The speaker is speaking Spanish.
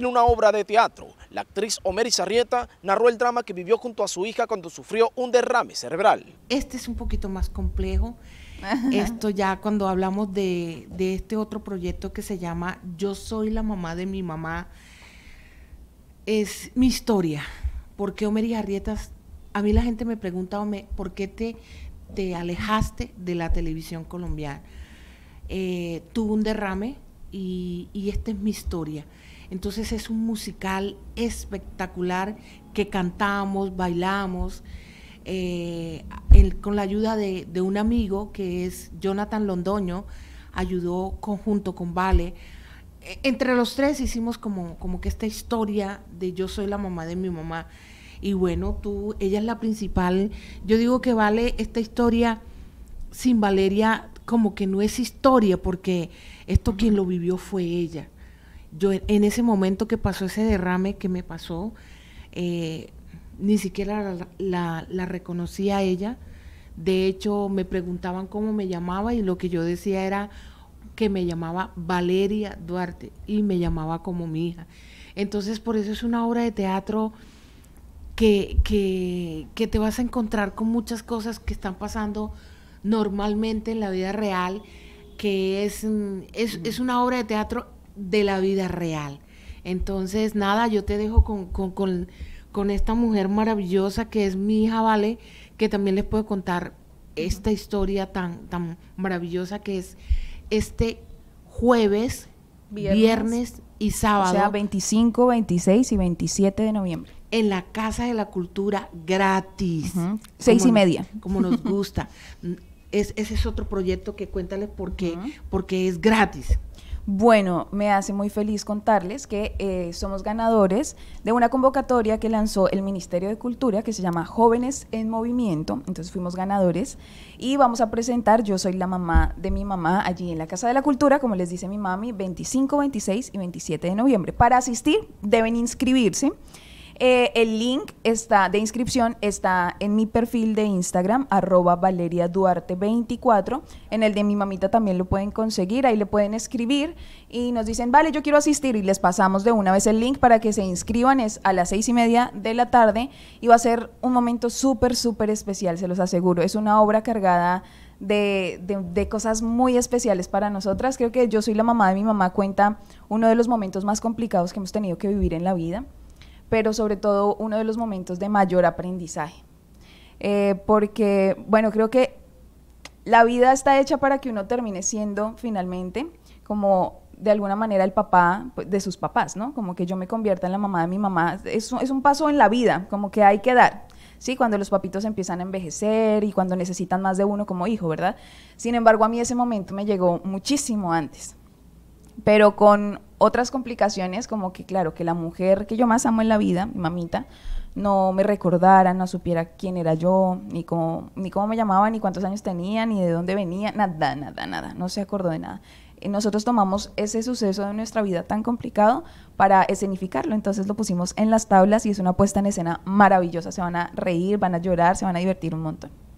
En una obra de teatro, la actriz Omeris Sarrieta narró el drama que vivió junto a su hija cuando sufrió un derrame cerebral. Este es un poquito más complejo. Esto ya cuando hablamos de, este otro proyecto que se llama Yo soy la mamá de mi mamá, es mi historia. porque qué Omeris A mí la gente me pregunta, Omer, ¿por qué te, alejaste de la televisión colombiana? Eh, tuvo un derrame y esta es mi historia. Entonces es un musical espectacular que cantamos, bailamos, eh, con la ayuda de, un amigo que es Jonathan Londoño, ayudó conjunto con Vale. E, entre los tres hicimos como, como que esta historia de yo soy la mamá de mi mamá. Y bueno, tú, ella es la principal. Yo digo que vale esta historia sin Valeria como que no es historia porque esto quien lo vivió fue ella. Yo en ese momento que pasó ese derrame que me pasó, eh, ni siquiera la, reconocía a ella. De hecho, me preguntaban cómo me llamaba y lo que yo decía era que me llamaba Valeria Duarte y me llamaba como mi hija. Entonces, por eso es una obra de teatro que, que, que te vas a encontrar con muchas cosas que están pasando normalmente en la vida real, que es, mm, es, es una obra de teatro de la vida real. Entonces, nada, yo te dejo con, esta mujer maravillosa que es mi hija Vale, que también les puedo contar esta historia tan, tan maravillosa que es este jueves, viernes, y sábado. O sea, 25, 26 y 27 de noviembre en la Casa de la Cultura gratis. Seis y media. como nos gusta. ese es otro proyecto que cuéntales por qué, porque es gratis. Bueno, me hace muy feliz contarles que eh, somos ganadores de una convocatoria que lanzó el Ministerio de Cultura que se llama Jóvenes en Movimiento. Entonces fuimos ganadores y vamos a presentar, yo soy la mamá de mi mamá allí en la Casa de la Cultura, como les dice mi mami, 25, 26 y 27 de noviembre. Para asistir deben inscribirse. Eh, el link está de inscripción está en mi perfil de Instagram, arroba Valeria Duarte 24. En el de mi mamita también lo pueden conseguir, ahí le pueden escribir y nos dicen, vale, yo quiero asistir y les pasamos de una vez el link para que se inscriban. Es a las seis y media de la tarde y va a ser un momento súper, súper especial, se los aseguro. Es una obra cargada de, cosas muy especiales para nosotras. Creo que yo soy la mamá de mi mamá, cuenta uno de los momentos más complicados que hemos tenido que vivir en la vida pero sobre todo uno de los momentos de mayor aprendizaje. Eh, porque, bueno, creo que la vida está hecha para que uno termine siendo finalmente como de alguna manera el papá de sus papás, ¿no? Como que yo me convierta en la mamá de mi mamá. Es, es un paso en la vida, como que hay que dar. ¿sí? Cuando los papitos empiezan a envejecer y cuando necesitan más de uno como hijo, ¿verdad? Sin embargo, a mí ese momento me llegó muchísimo antes, pero con otras complicaciones como que, claro, que la mujer que yo más amo en la vida, mi mamita, no me recordara, no supiera quién era yo, ni cómo, ni cómo me llamaba, ni cuántos años tenía, ni de dónde venía, nada, nada, nada, no se acordó de nada. Y eh, nosotros tomamos ese suceso de nuestra vida tan complicado para escenificarlo, entonces lo pusimos en las tablas y es una puesta en escena maravillosa, se van a reír, van a llorar, se van a divertir un montón.